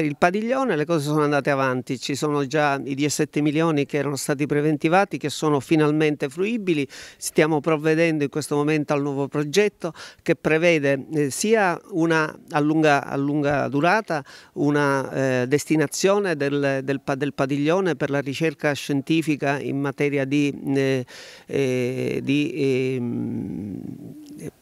Per il padiglione le cose sono andate avanti, ci sono già i 17 milioni che erano stati preventivati che sono finalmente fruibili, stiamo provvedendo in questo momento al nuovo progetto che prevede eh, sia una a lunga, a lunga durata, una eh, destinazione del, del, del, padiglione per la ricerca scientifica in materia di, eh, eh di ehm,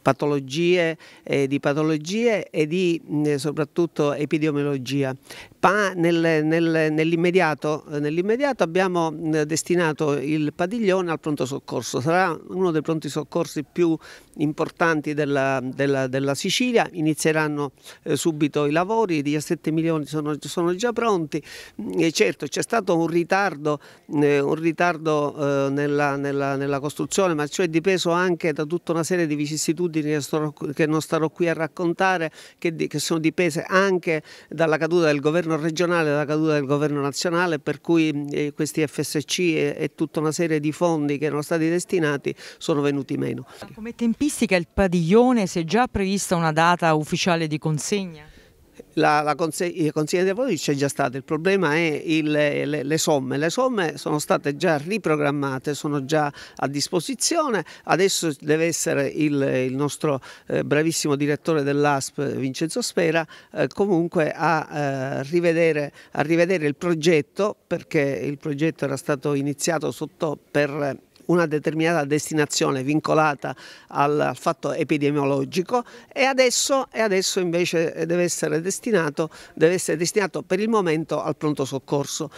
patologie, eh, di patologie e di mm, soprattutto epidemiologia, Pa nel, nel, nell'immediato, nell'immediato, abbiamo destinato il padiglione al pronto soccorso, sarà uno dei pronti soccorsi più importanti della, della, della Sicilia, inizieranno eh, subito i lavori, i 17 milioni sono, sono già pronti, e certo c'è stato un ritardo, eh, un ritardo eh, nella, nella, nella, costruzione, ma ciò è dipeso anche da tutta una serie di vicissitudini che, sto, che non starò qui a raccontare, che, che sono dipese anche dalla caduta del governo governo regionale alla caduta del governo nazionale per cui eh, questi FSC e, e tutta una serie di fondi che erano stati destinati sono venuti meno. Come tempistica il padiglione, si è già prevista una data ufficiale di consegna? la, la consegna conseg dei voti c'è già stata, il problema è il, le, le, somme. Le somme sono state già riprogrammate, sono già a disposizione, adesso deve essere il, il nostro eh, bravissimo direttore dell'ASP Vincenzo Spera eh, comunque a, eh, rivedere, a rivedere il progetto perché il progetto era stato iniziato sotto per una determinata destinazione vincolata al fatto epidemiologico e adesso, e adesso invece deve essere, destinato, deve essere destinato per il momento al pronto soccorso.